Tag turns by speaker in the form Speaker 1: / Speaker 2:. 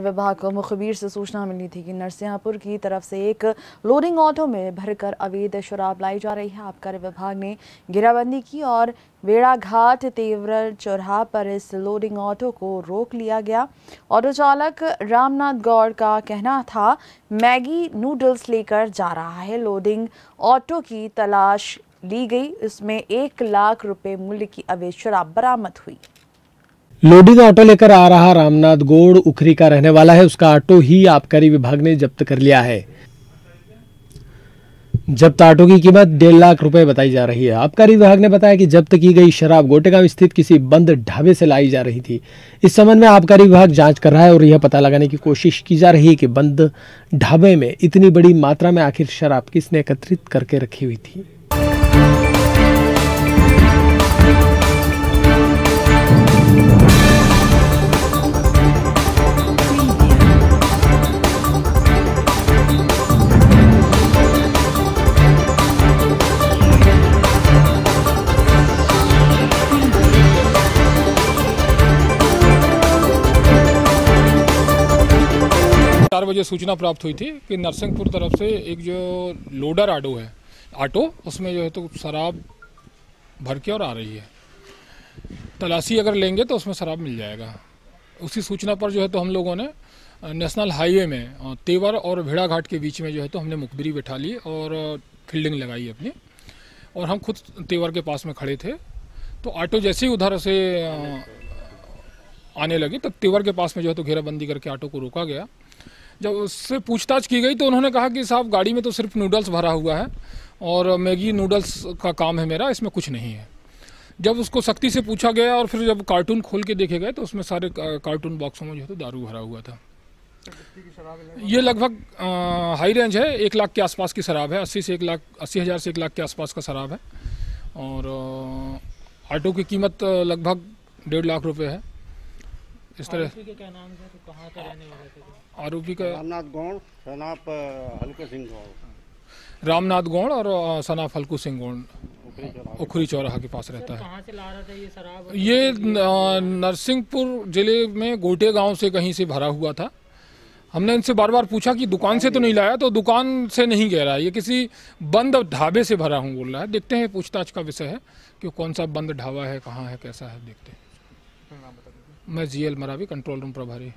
Speaker 1: विभाग को मुखबिर से सूचना मिली थी कि नरसिंहपुर की तरफ से एक लोडिंग ऑटो में भरकर अवैध शराब लाई जा रही है आबकारी विभाग ने घेराबंदी की और बेड़ाघाट तेवर चौराहा पर इस लोडिंग ऑटो को रोक लिया गया ऑटो चालक रामनाथ गौड़ का कहना था मैगी नूडल्स लेकर जा रहा है लोडिंग ऑटो की तलाश ली गई इसमें एक लाख रुपये मूल्य की अवैध शराब बरामद हुई
Speaker 2: लोडी का ऑटो लेकर आ रहा रामनाथ गोड़ उखरी का रहने वाला है उसका ऑटो ही आबकारी विभाग ने जब्त कर लिया है जब्त ऑटो की कीमत डेढ़ लाख रुपए बताई जा रही है आबकारी विभाग ने बताया कि जब्त की गई शराब गोटेगांव स्थित किसी बंद ढाबे से लाई जा रही थी इस संबंध में आबकारी विभाग जांच कर रहा है और यह पता लगाने की कोशिश की जा रही है कि बंद ढाबे में इतनी बड़ी मात्रा में आखिर शराब किसने एकत्रित करके रखी हुई थी
Speaker 3: चार बजे सूचना प्राप्त हुई थी कि नरसिंहपुर तरफ से एक जो लोडर आटो है ऑटो उसमें जो है तो शराब भर के और आ रही है तलाशी अगर लेंगे तो उसमें शराब मिल जाएगा उसी सूचना पर जो है तो हम लोगों ने नेशनल हाईवे में तेवर और भेड़ा घाट के बीच में जो है तो हमने मुखबिरी बैठा ली और फील्डिंग लगाई अपनी और हम खुद तेवर के पास में खड़े थे तो ऑटो जैसे ही उधर से आने लगी तब तो तेवर के पास में जो है तो घेराबंदी करके ऑटो को रोका गया जब उससे पूछताछ की गई तो उन्होंने कहा कि साहब गाड़ी में तो सिर्फ नूडल्स भरा हुआ है और मैगी नूडल्स का काम है मेरा इसमें कुछ नहीं है जब उसको सख्ती से पूछा गया और फिर जब कार्टून खोल के देखे गए तो उसमें सारे कार्टून बॉक्सों में जो है तो दारू भरा हुआ था ये लगभग हाई रेंज है एक लाख के आसपास की शराब है अस्सी से एक लाख अस्सी हज़ार से एक लाख के आसपास का शराब है और ऑटो की कीमत लगभग डेढ़ लाख रुपए है इस तरह आरोपी तो का
Speaker 2: रामनाथ गौड़ सनाप हल्के सिंह गौड़
Speaker 3: रामनाथ गौड़ और सनाप हल्कू सिंह गौड़ उखरी चौराहा के पास रहता है से ला रहा था ये शराब ये नरसिंहपुर जिले में गोटे गांव से कहीं से भरा हुआ था हमने इनसे बार बार पूछा कि दुकान से तो नहीं लाया तो दुकान से नहीं कह रहा है ये किसी बंद ढाबे से भरा हूँ बोल रहा है देखते हैं पूछताछ का विषय है कि कौन सा बंद ढाबा है कहाँ है कैसा है देखते हैं मैं जीएल मरावी कंट्रोल रूम प्रभारी